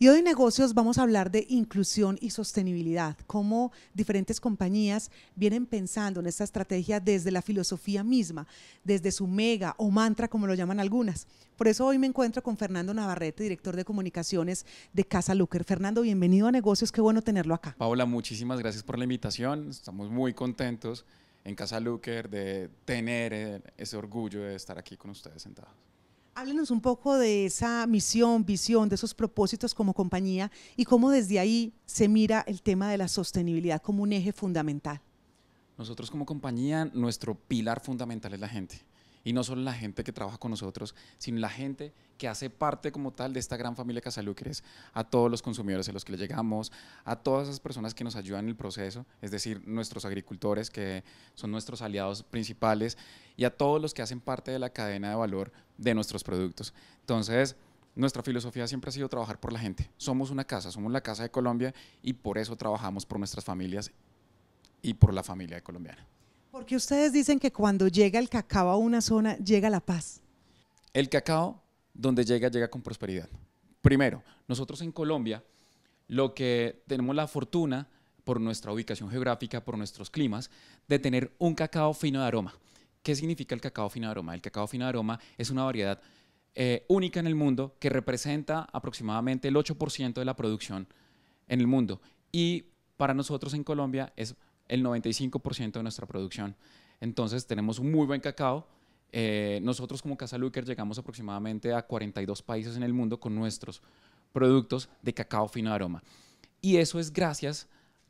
Y hoy en negocios vamos a hablar de inclusión y sostenibilidad, cómo diferentes compañías vienen pensando en esta estrategia desde la filosofía misma, desde su mega o mantra, como lo llaman algunas. Por eso hoy me encuentro con Fernando Navarrete, director de comunicaciones de Casa Luker. Fernando, bienvenido a negocios, qué bueno tenerlo acá. Paola, muchísimas gracias por la invitación, estamos muy contentos en Casa Luker de tener eh, ese orgullo de estar aquí con ustedes sentados. Háblenos un poco de esa misión, visión, de esos propósitos como compañía y cómo desde ahí se mira el tema de la sostenibilidad como un eje fundamental. Nosotros como compañía, nuestro pilar fundamental es la gente. Y no solo la gente que trabaja con nosotros, sino la gente que hace parte como tal de esta gran familia Casalúqueres, a todos los consumidores a los que le llegamos, a todas esas personas que nos ayudan en el proceso, es decir, nuestros agricultores que son nuestros aliados principales y a todos los que hacen parte de la cadena de valor de nuestros productos. Entonces, nuestra filosofía siempre ha sido trabajar por la gente. Somos una casa, somos la casa de Colombia y por eso trabajamos por nuestras familias y por la familia colombiana. Porque ustedes dicen que cuando llega el cacao a una zona, llega la paz. El cacao, donde llega, llega con prosperidad. Primero, nosotros en Colombia, lo que tenemos la fortuna por nuestra ubicación geográfica, por nuestros climas, de tener un cacao fino de aroma. ¿Qué significa el cacao fino de aroma? El cacao fino de aroma es una variedad eh, única en el mundo que representa aproximadamente el 8% de la producción en el mundo. Y para nosotros en Colombia es el 95% de nuestra producción. Entonces tenemos un muy buen cacao. Eh, nosotros como Casa Luker llegamos aproximadamente a 42 países en el mundo con nuestros productos de cacao fino de aroma. Y eso es gracias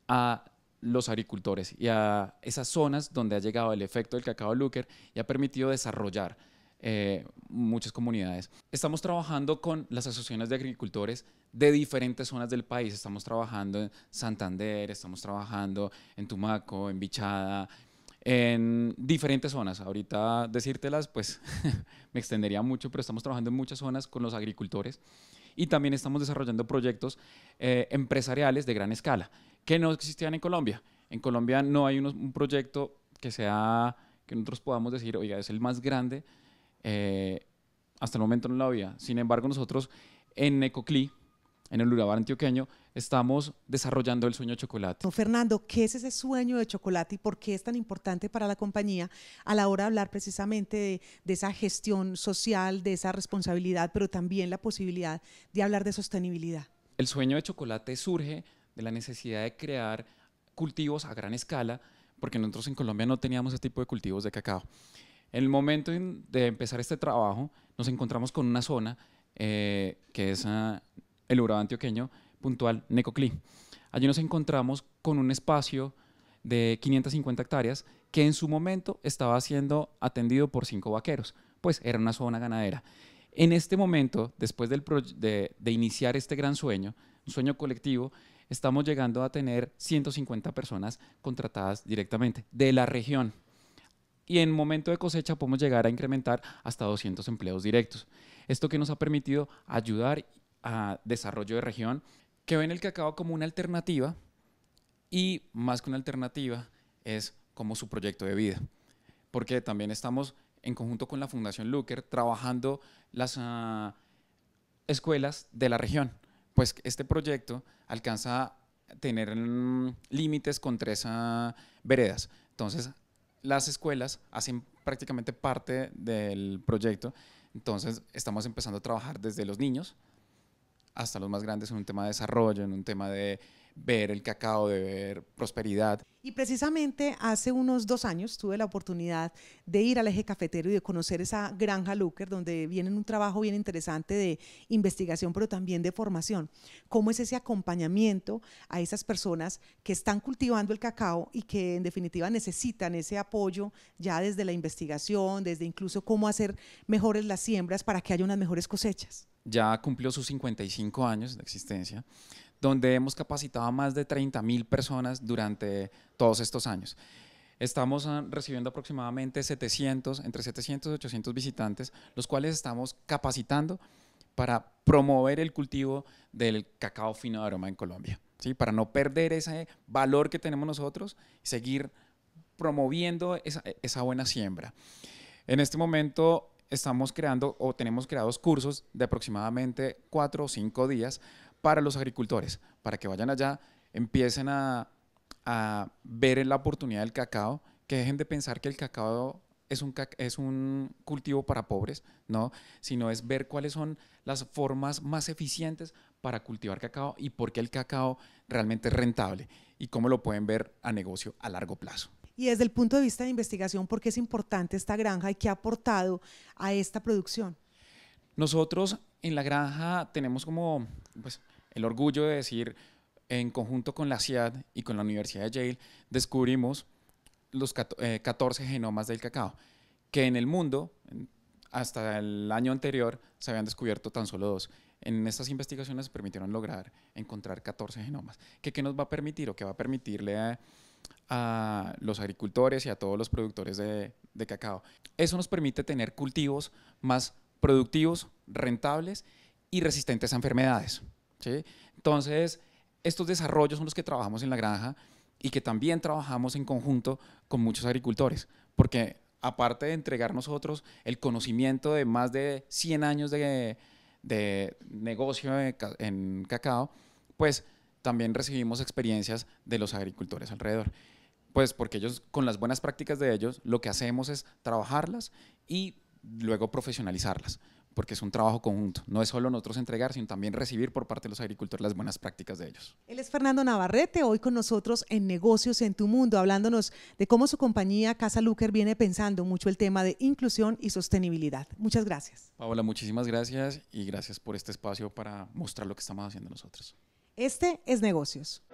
a los agricultores y a esas zonas donde ha llegado el efecto del cacao Luker y ha permitido desarrollar eh, muchas comunidades. Estamos trabajando con las asociaciones de agricultores de diferentes zonas del país. Estamos trabajando en Santander, estamos trabajando en Tumaco, en Bichada, en diferentes zonas. Ahorita decírtelas, pues me extendería mucho, pero estamos trabajando en muchas zonas con los agricultores y también estamos desarrollando proyectos eh, empresariales de gran escala que no existían en Colombia. En Colombia no hay un proyecto que sea que nosotros podamos decir, oiga, es el más grande eh, hasta el momento no lo había. Sin embargo, nosotros en Ecocli en el Urabá antioqueño, estamos desarrollando el sueño de chocolate. Fernando, ¿qué es ese sueño de chocolate y por qué es tan importante para la compañía a la hora de hablar precisamente de esa gestión social, de esa responsabilidad, pero también la posibilidad de hablar de sostenibilidad? El sueño de chocolate surge de la necesidad de crear cultivos a gran escala, porque nosotros en Colombia no teníamos ese tipo de cultivos de cacao. En el momento de empezar este trabajo, nos encontramos con una zona eh, que es ah, el Urabá antioqueño, puntual Necoclí. Allí nos encontramos con un espacio de 550 hectáreas que en su momento estaba siendo atendido por cinco vaqueros, pues era una zona ganadera. En este momento, después de, iniciar este gran sueño, un sueño colectivo, estamos llegando a tener 150 personas contratadas directamente de la región y en momento de cosecha podemos llegar a incrementar hasta 200 empleos directos. Esto que nos ha permitido ayudar a desarrollo de región, que ven el cacao como una alternativa y más que una alternativa es como su proyecto de vida, porque también estamos en conjunto con la Fundación Looker trabajando las ah, escuelas de la región, pues este proyecto alcanza a tener mm, límites con tres ah, veredas. Entonces, las escuelas hacen prácticamente parte del proyecto. Entonces, estamos empezando a trabajar desde los niños, hasta los más grandes en un tema de desarrollo, en un tema de ver el cacao, de ver prosperidad. Y precisamente hace unos dos años tuve la oportunidad de ir al eje cafetero y de conocer esa granja Looker, donde viene un trabajo bien interesante de investigación, pero también de formación. ¿Cómo es ese acompañamiento a esas personas que están cultivando el cacao y que en definitiva necesitan ese apoyo ya desde la investigación, desde incluso cómo hacer mejores las siembras para que haya unas mejores cosechas? ya cumplió sus 55 años de existencia, donde hemos capacitado a más de 30 mil personas durante todos estos años. Estamos ah, recibiendo aproximadamente 700, entre 700 y 800 visitantes, los cuales estamos capacitando para promover el cultivo del cacao fino de aroma en Colombia, ¿sí? para no perder ese valor que tenemos nosotros y seguir promoviendo esa buena siembra. En este momento estamos creando o tenemos creados cursos de aproximadamente cuatro o cinco días para los agricultores, para que vayan allá, empiecen a, a ver la oportunidad del cacao, que dejen de pensar que el cacao es un, es un cultivo para pobres, ¿no? Sino es ver cuáles son las formas más eficientes para cultivar cacao y por qué el cacao realmente es rentable y cómo lo pueden ver a negocio a largo plazo. Y desde el punto de vista de investigación, ¿por qué es importante esta granja y qué ha aportado a esta producción? Nosotros en la granja tenemos como pues, el orgullo de decir, en conjunto con la CIAD y con la Universidad de Yale, descubrimos los 14 eh, genomas del cacao, que en el mundo, hasta el año anterior, se habían descubierto tan solo dos. En estas investigaciones se permitieron lograr encontrar 14 genomas. ¿Qué, qué nos va a permitir o qué va a permitirle a a los agricultores y a todos los productores de, cacao. Eso nos permite tener cultivos más productivos, rentables y resistentes a enfermedades. Entonces, estos desarrollos son los que trabajamos en la granja y que también trabajamos en conjunto con muchos agricultores, porque aparte de entregar nosotros el conocimiento de más de 100 años de, de negocio en cacao, pues también recibimos experiencias de los agricultores alrededor. Pues porque ellos, con las buenas prácticas de ellos, lo que hacemos es trabajarlas y luego profesionalizarlas, porque es un trabajo conjunto. No es solo nosotros entregar, sino también recibir por parte de los agricultores las buenas prácticas de ellos. Él es Fernando Navarrete, hoy con nosotros en Negocios en tu Mundo, hablándonos de cómo su compañía Casa Luker viene pensando mucho el tema de inclusión y sostenibilidad. Muchas gracias. Paola, muchísimas gracias y gracias por este espacio para mostrar lo que estamos haciendo nosotros. Este es negocios.